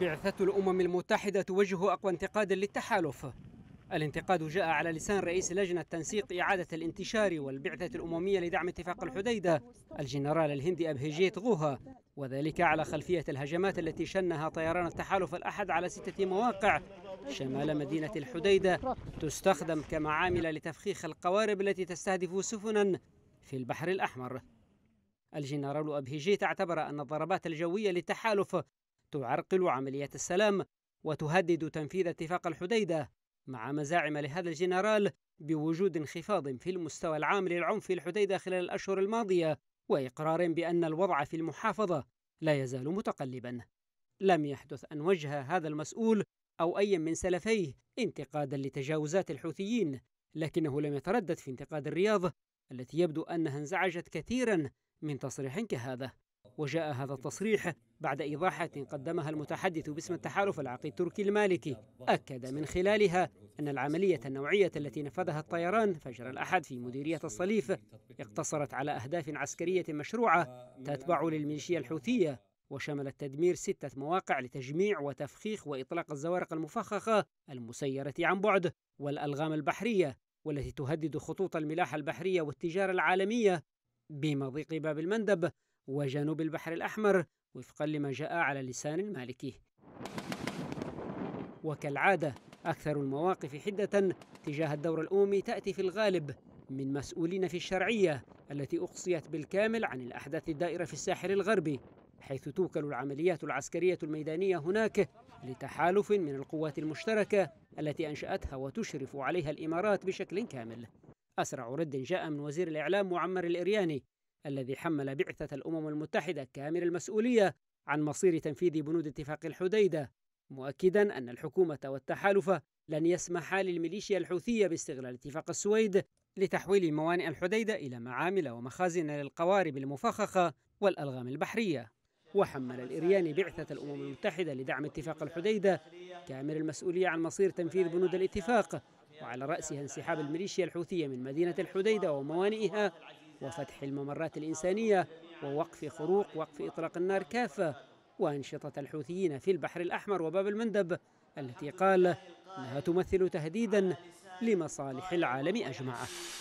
بعثة الأمم المتحدة توجه أقوى انتقاد للتحالف الانتقاد جاء على لسان رئيس لجنة تنسيق إعادة الانتشار والبعثة الأممية لدعم اتفاق الحديدة الجنرال الهندي أبهيجيت غوها وذلك على خلفية الهجمات التي شنها طيران التحالف الأحد على ستة مواقع شمال مدينة الحديدة تستخدم كمعامل لتفخيخ القوارب التي تستهدف سفنا في البحر الأحمر الجنرال أبهيجيت اعتبر أن الضربات الجوية للتحالف تعرقل عملية السلام وتهدد تنفيذ اتفاق الحديدة مع مزاعم لهذا الجنرال بوجود انخفاض في المستوى العام للعنف في الحديدة خلال الأشهر الماضية وإقرار بأن الوضع في المحافظة لا يزال متقلبا لم يحدث أن وجه هذا المسؤول أو أي من سلفيه انتقادا لتجاوزات الحوثيين لكنه لم يتردد في انتقاد الرياض التي يبدو أنها انزعجت كثيرا من تصريح كهذا وجاء هذا التصريح بعد إيضاحة قدمها المتحدث باسم التحالف العقيد التركي المالكي أكد من خلالها أن العملية النوعية التي نفذها الطيران فجر الأحد في مديرية الصليف اقتصرت على أهداف عسكرية مشروعة تتبع للميليشيا الحوثية وشملت تدمير ستة مواقع لتجميع وتفخيخ وإطلاق الزوارق المفخخة المسيرة عن بعد والألغام البحرية والتي تهدد خطوط الملاحة البحرية والتجارة العالمية بمضيق باب المندب وجنوب البحر الأحمر وفقا لما جاء على لسان المالكي وكالعادة أكثر المواقف حدة تجاه الدور الأممي تأتي في الغالب من مسؤولين في الشرعية التي أقصيت بالكامل عن الأحداث الدائرة في الساحل الغربي حيث توكل العمليات العسكرية الميدانية هناك لتحالف من القوات المشتركة التي أنشأتها وتشرف عليها الإمارات بشكل كامل أسرع رد جاء من وزير الإعلام معمر الإرياني الذي حمل بعثة الأمم المتحدة كامل المسؤولية عن مصير تنفيذ بنود اتفاق الحديدة مؤكدا أن الحكومة والتحالف لن يسمحا للميليشيا الحوثية باستغلال اتفاق السويد لتحويل موانئ الحديدة إلى معامل ومخازن للقوارب المفخخة والألغام البحرية وحمل الإرياني بعثة الأمم المتحدة لدعم اتفاق الحديدة كامل المسؤولية عن مصير تنفيذ بنود الاتفاق وعلى رأسها انسحاب الميليشيا الحوثية من مدينة الحديدة وموانئها وفتح الممرات الإنسانية ووقف خروق وقف إطلاق النار كافة وأنشطة الحوثيين في البحر الأحمر وباب المندب التي قال أنها تمثل تهديدا لمصالح العالم أجمعه